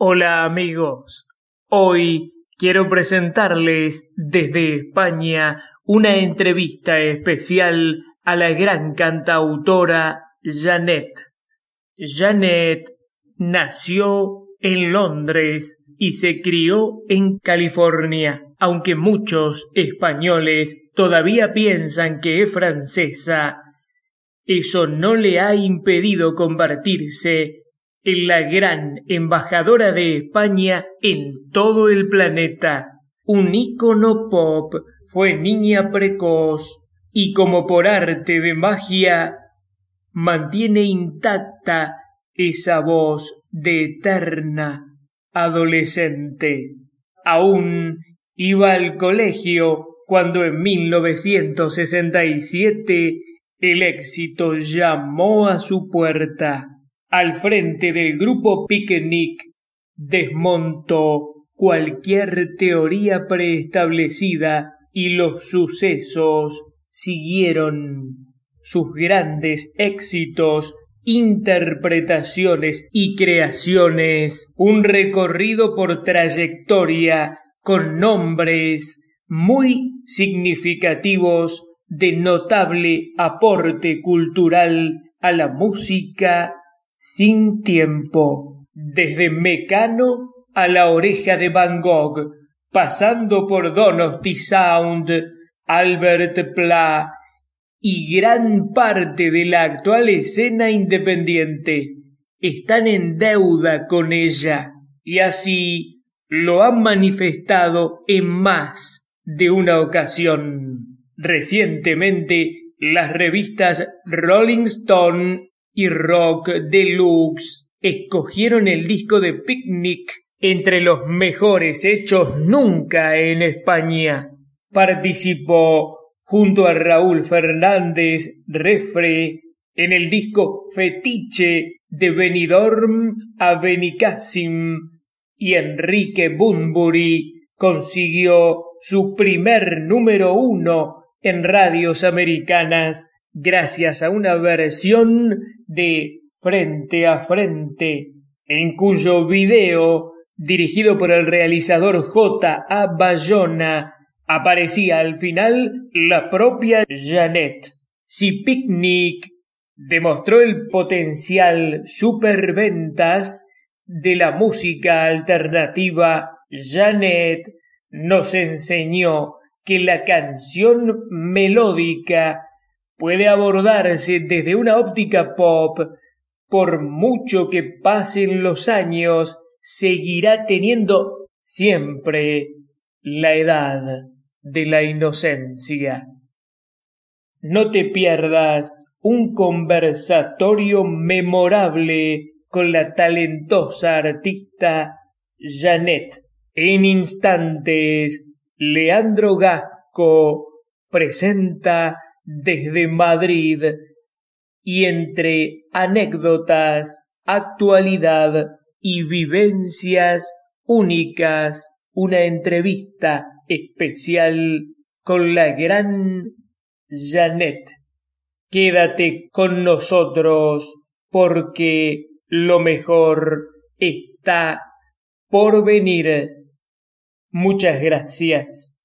Hola amigos, hoy quiero presentarles desde España una entrevista especial a la gran cantautora Janet. Janet nació en Londres y se crió en California, aunque muchos españoles todavía piensan que es francesa. Eso no le ha impedido convertirse la gran embajadora de España en todo el planeta. Un ícono pop, fue niña precoz y como por arte de magia mantiene intacta esa voz de eterna adolescente. Aún iba al colegio cuando en 1967 el éxito llamó a su puerta al frente del grupo Picnic, desmontó cualquier teoría preestablecida y los sucesos siguieron. Sus grandes éxitos, interpretaciones y creaciones, un recorrido por trayectoria con nombres muy significativos de notable aporte cultural a la música sin tiempo, desde Mecano a la oreja de Van Gogh, pasando por Donosti Sound, Albert Pla y gran parte de la actual escena independiente. Están en deuda con ella y así lo han manifestado en más de una ocasión. Recientemente, las revistas Rolling Stone y Rock Deluxe escogieron el disco de Picnic entre los mejores hechos nunca en España. Participó junto a Raúl Fernández Refre en el disco Fetiche de Benidorm a Benicassim y Enrique Bunbury consiguió su primer número uno en radios americanas gracias a una versión de Frente a Frente, en cuyo video, dirigido por el realizador J. A. Bayona, aparecía al final la propia Janet. Si Picnic demostró el potencial superventas de la música alternativa, Janet nos enseñó que la canción melódica puede abordarse desde una óptica pop, por mucho que pasen los años, seguirá teniendo siempre la edad de la inocencia. No te pierdas un conversatorio memorable con la talentosa artista Janet. En instantes, Leandro Gasco presenta desde Madrid y entre anécdotas, actualidad y vivencias únicas, una entrevista especial con la gran Janet. Quédate con nosotros porque lo mejor está por venir. Muchas gracias